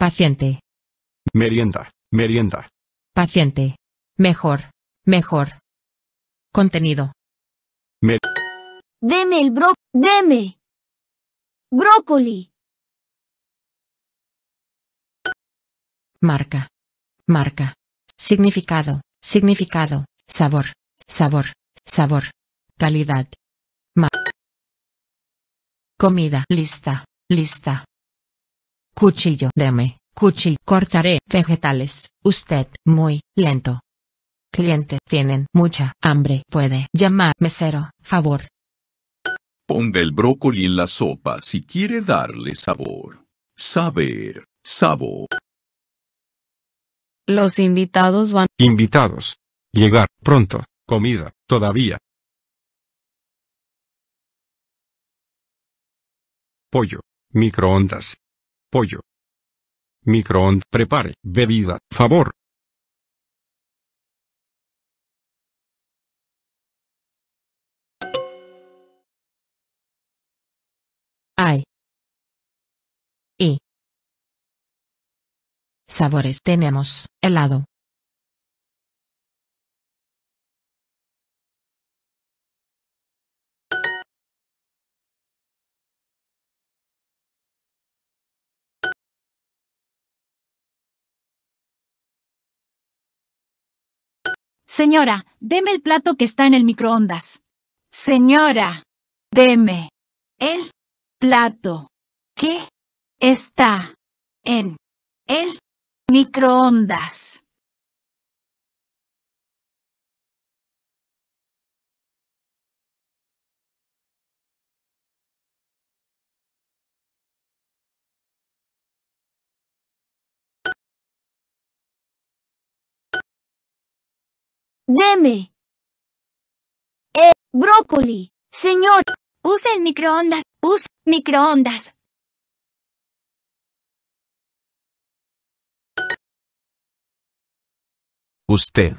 Paciente. Merienda, merienda. Paciente. Mejor, mejor. Contenido. deme el bro, deme. Brócoli. Marca. Marca. Significado, significado. Sabor, sabor, sabor. Calidad. comida. Lista, lista. Cuchillo. Deme. Cuchillo. Cortaré. Vegetales. Usted. Muy. Lento. Cliente. Tienen mucha hambre. Puede llamar. Mesero. Favor. Ponga el brócoli en la sopa si quiere darle sabor. Saber. Sabor. Los invitados van. Invitados. Llegar. Pronto. Comida. Todavía. Pollo. Microondas pollo. Microond prepare, bebida, favor. Ay. Y. Sabores tenemos, helado, Señora, deme el plato que está en el microondas. Señora, deme el plato que está en el microondas. Deme. Eh, brócoli. Señor, Use el microondas. Use microondas. Usted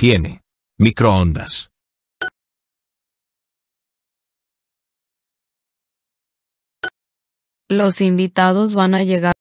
tiene microondas. Los invitados van a llegar.